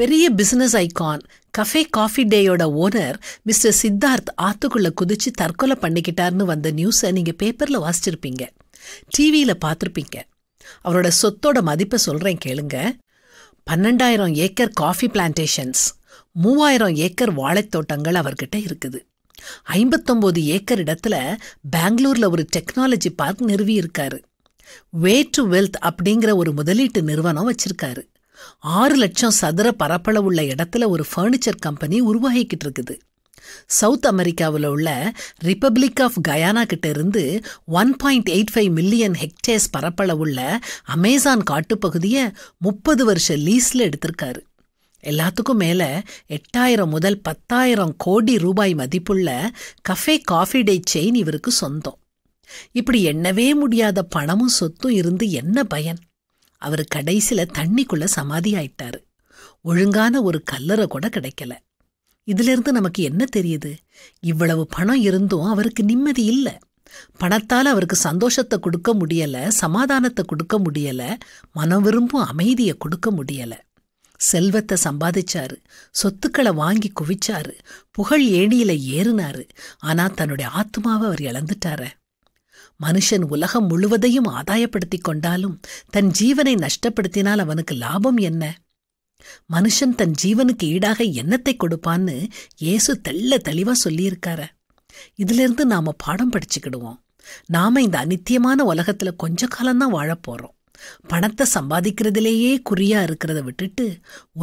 பெரிய business icon Cafe Coffee டேயோட owner mister Siddharth ஆத்துக்குள்ளே குதிச்சு தற்கொலை பண்ணிக்கிட்டார்னு வந்த நியூஸை நீங்கள் பேப்பரில் வாசிச்சிருப்பீங்க டிவியில் பார்த்துருப்பீங்க அவரோட சொத்தோட மதிப்பை சொல்கிறேன் கேளுங்க பன்னெண்டாயிரம் ஏக்கர் காஃபி பிளான்டேஷன்ஸ் மூவாயிரம் ஏக்கர் வாழைத்தோட்டங்கள் அவர்கிட்ட இருக்குது ஐம்பத்தொம்போது ஏக்கர் இடத்துல பெங்களூரில் ஒரு டெக்னாலஜி பார்க் நிறுவி இருக்காரு வே டு வெல்த் அப்படிங்கிற ஒரு முதலீட்டு நிறுவனம் வச்சிருக்காரு ஆறு லட்சம் சதுர பரப்பளவுள்ள இடத்துல ஒரு ஃபர்னிச்சர் கம்பெனி உருவாகிக்கிட்டு இருக்குது சவுத் அமெரிக்காவில் உள்ள ரிப்பப்ளிக் ஆஃப் கயானா கிட்ட இருந்து one point eight five million hectares பரப்பளவுள்ள அமேசான் காட்டுப்பகுதியை முப்பது வருஷ லீஸில் எடுத்திருக்காரு எல்லாத்துக்கும் மேலே எட்டாயிரம் முதல் பத்தாயிரம் கோடி ரூபாய் மதிப்புள்ள கஃபே காஃபி டே செயின் இவருக்கு சொந்தம் இப்படி எண்ணவே முடியாத பணமும் சொத்தும் இருந்து என்ன பயன் அவர் கடைசில தண்ணிக்குள்ள சமாதி ஆயிட்டாரு ஒழுங்கான ஒரு கல்லறை கூட கிடைக்கல இதிலிருந்து நமக்கு என்ன தெரியுது இவ்வளவு பணம் இருந்தும் அவருக்கு நிம்மதி இல்லை பணத்தால் அவருக்கு சந்தோஷத்தை கொடுக்க முடியல சமாதானத்தை கொடுக்க முடியல மன விரும்பும் அமைதியை கொடுக்க முடியல செல்வத்தை சம்பாதிச்சாரு சொத்துக்களை வாங்கி குவிச்சாரு புகழ் ஏணியில ஏறினாரு ஆனா தன்னுடைய ஆத்மாவை அவர் இழந்துட்டாரு மனுஷன் உலகம் முழுவதையும் ஆதாயப்படுத்தி கொண்டாலும் தன் ஜீவனை நஷ்டப்படுத்தினால் அவனுக்கு லாபம் என்ன மனுஷன் தன் ஜீவனுக்கு ஈடாக என்னத்தை கொடுப்பான்னு இயேசு தெள்ள தெளிவா சொல்லியிருக்கார இதிலிருந்து நாம பாடம் படிச்சுக்கிடுவோம் நாம இந்த அநித்தியமான உலகத்துல கொஞ்ச காலம்தான் வாழப்போறோம் பணத்தை சம்பாதிக்கிறதுலேயே குறியா இருக்கிறத விட்டுட்டு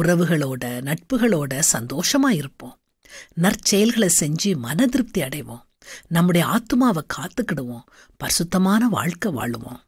உறவுகளோட நட்புகளோட சந்தோஷமா இருப்போம் நற்செயல்களை செஞ்சு மன திருப்தி அடைவோம் நம்முடைய ஆத்மாவை காத்துக்கிடுவோம் பரிசுத்தமான வாழ்க்கை வாழுவோம்